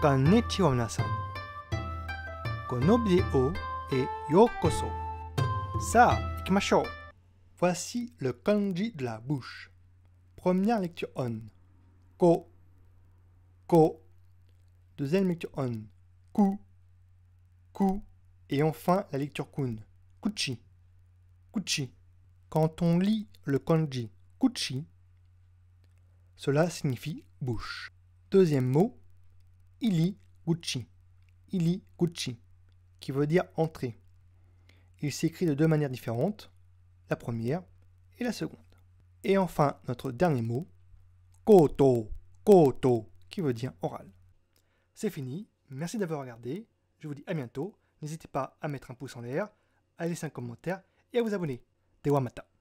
Konnichiwa Kono yokoso. Ça, ikimashou. Voici le kanji de la bouche. Première lecture on. Ko. Ko. Deuxième lecture on. Ku. Ku. Et enfin la lecture kun. Kuchi. Kuchi. Quand on lit le kanji kuchi, cela signifie bouche. Deuxième mot, Ili Gucci. Ili Gucci, qui veut dire entrer. Il s'écrit de deux manières différentes, la première et la seconde. Et enfin, notre dernier mot, Koto, Koto, qui veut dire oral. C'est fini, merci d'avoir regardé, je vous dis à bientôt, n'hésitez pas à mettre un pouce en l'air, à laisser un commentaire et à vous abonner. Dewa Mata.